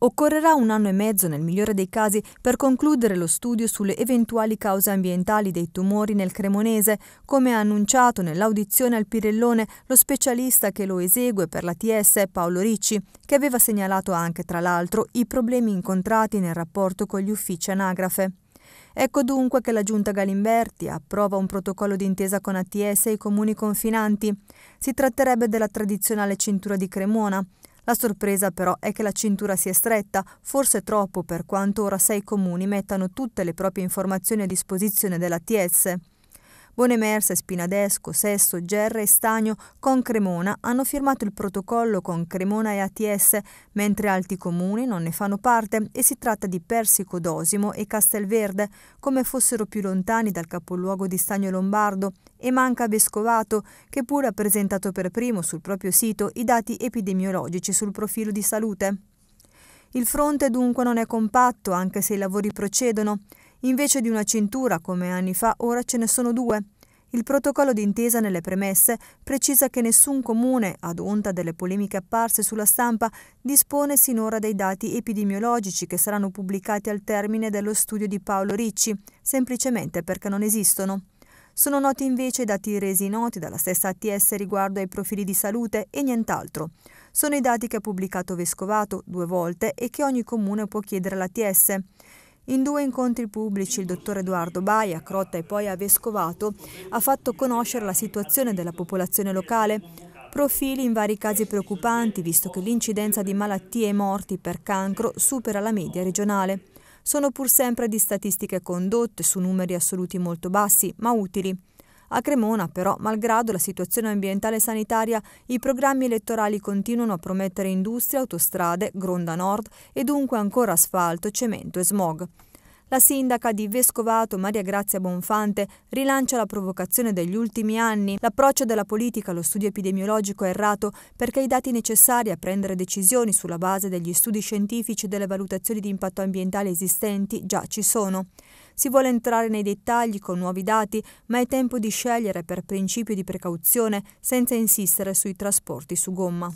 Occorrerà un anno e mezzo nel migliore dei casi per concludere lo studio sulle eventuali cause ambientali dei tumori nel cremonese, come ha annunciato nell'audizione al Pirellone lo specialista che lo esegue per la TS Paolo Ricci, che aveva segnalato anche tra l'altro i problemi incontrati nel rapporto con gli uffici anagrafe. Ecco dunque che la Giunta Galimberti approva un protocollo d'intesa con ATS e i comuni confinanti. Si tratterebbe della tradizionale cintura di Cremona. La sorpresa però è che la cintura si è stretta, forse troppo per quanto ora sei comuni mettano tutte le proprie informazioni a disposizione dell'ATS. Bonemersa, Spinadesco, Sesto, Gerra e Stagno con Cremona hanno firmato il protocollo con Cremona e ATS, mentre altri comuni non ne fanno parte e si tratta di Persico d'Osimo e Castelverde, come fossero più lontani dal capoluogo di Stagno Lombardo, e manca Vescovato, che pure ha presentato per primo sul proprio sito i dati epidemiologici sul profilo di salute. Il fronte dunque non è compatto, anche se i lavori procedono. Invece di una cintura come anni fa, ora ce ne sono due. Il protocollo d'intesa nelle premesse precisa che nessun comune, ad onta delle polemiche apparse sulla stampa, dispone sinora dei dati epidemiologici che saranno pubblicati al termine dello studio di Paolo Ricci, semplicemente perché non esistono. Sono noti invece i dati resi noti dalla stessa ATS riguardo ai profili di salute e nient'altro. Sono i dati che ha pubblicato Vescovato due volte e che ogni comune può chiedere all'ATS. In due incontri pubblici il dottor Edoardo Bai, a Crotta e poi a Vescovato, ha fatto conoscere la situazione della popolazione locale, profili in vari casi preoccupanti visto che l'incidenza di malattie e morti per cancro supera la media regionale. Sono pur sempre di statistiche condotte su numeri assoluti molto bassi, ma utili. A Cremona, però, malgrado la situazione ambientale e sanitaria, i programmi elettorali continuano a promettere industrie, autostrade, gronda nord e dunque ancora asfalto, cemento e smog. La sindaca di Vescovato Maria Grazia Bonfante rilancia la provocazione degli ultimi anni, l'approccio della politica allo studio epidemiologico è errato perché i dati necessari a prendere decisioni sulla base degli studi scientifici e delle valutazioni di impatto ambientale esistenti già ci sono. Si vuole entrare nei dettagli con nuovi dati, ma è tempo di scegliere per principio di precauzione senza insistere sui trasporti su gomma.